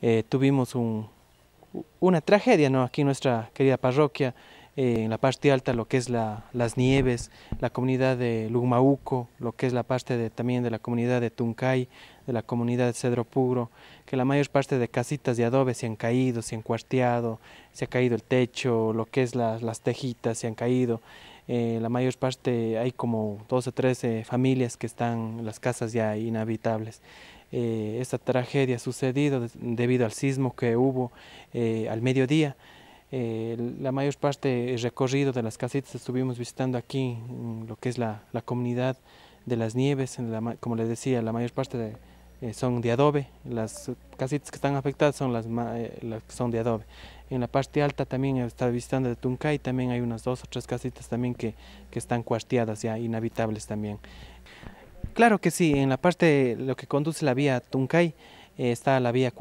Eh, tuvimos una tragedia ¿no? aquí en nuestra querida parroquia, eh, en la parte alta, lo que es la, las nieves, la comunidad de Lugmauco, lo que es la parte de, también de la comunidad de Tuncay, de la comunidad de Cedro Puro, que la mayor parte de casitas de adobe se han caído, se han cuarteado, se ha caído el techo, lo que es las tejitas se han caído. Eh, la mayor parte hay como dos o 13 familias que están en las casas ya inhabitables. Eh, esta tragedia sucedido debido al sismo que hubo eh, al mediodía. Eh, la mayor parte del recorrido de las casitas estuvimos visitando aquí, mm, lo que es la, comunidad de las nieves, como les decía, la mayor parte son de adobe, las casitas que están afectadas son las, que son de adobe. En la parte alta también estado visitando de Tuncay, también hay unas dos o tres casitas también que, que están cuarteadas ya, inhabitables también. Claro que sí, en la parte lo que conduce la vía Tuncay eh, está la vía